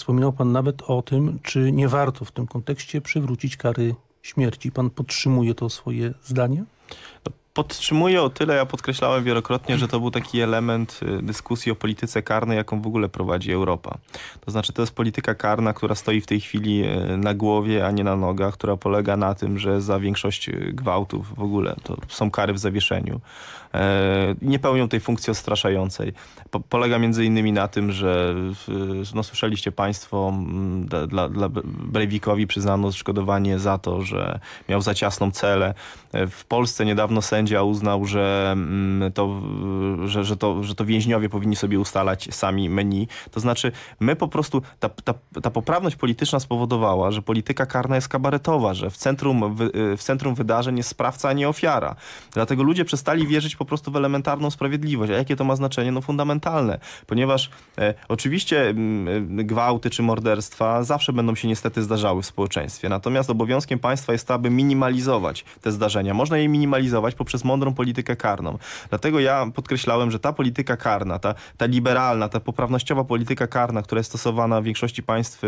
Wspominał pan nawet o tym, czy nie warto w tym kontekście przywrócić kary śmierci. Pan podtrzymuje to swoje zdanie? No, podtrzymuję o tyle, ja podkreślałem wielokrotnie, że to był taki element y, dyskusji o polityce karnej, jaką w ogóle prowadzi Europa. To znaczy to jest polityka karna, która stoi w tej chwili y, na głowie, a nie na nogach, która polega na tym, że za większość y, gwałtów w ogóle to są kary w zawieszeniu. E, nie pełnią tej funkcji odstraszającej. polega między innymi na tym, że no, słyszeliście państwo, dla, dla Brejwikowi przyznano odszkodowanie za to, że miał za ciasną celę. E, w Polsce niedawno sędzia sędzia uznał, że mm, to, że, że, to, że to więźniowie powinni sobie ustalać sami menu. To znaczy my po prostu, ta, ta, ta poprawność polityczna spowodowała, że polityka karna jest kabaretowa, że w centrum, w centrum wydarzeń jest sprawca, a nie ofiara. Dlatego ludzie przestali wierzyć po prostu w elementarną sprawiedliwość. A jakie to ma znaczenie? No fundamentalne, ponieważ e, oczywiście mm, e, gwałty czy morderstwa zawsze będą się niestety zdarzały w społeczeństwie. Natomiast obowiązkiem państwa jest to, aby minimalizować te zdarzenia. Można je minimalizować poprzez przez mądrą politykę karną. Dlatego ja podkreślałem, że ta polityka karna, ta, ta liberalna, ta poprawnościowa polityka karna, która jest stosowana w większości państw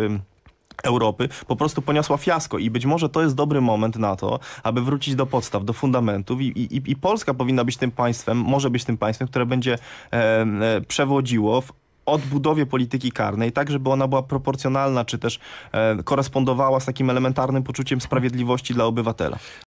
Europy po prostu poniosła fiasko i być może to jest dobry moment na to, aby wrócić do podstaw, do fundamentów i, i, i Polska powinna być tym państwem, może być tym państwem, które będzie e, przewodziło w odbudowie polityki karnej, tak żeby ona była proporcjonalna, czy też e, korespondowała z takim elementarnym poczuciem sprawiedliwości dla obywatela.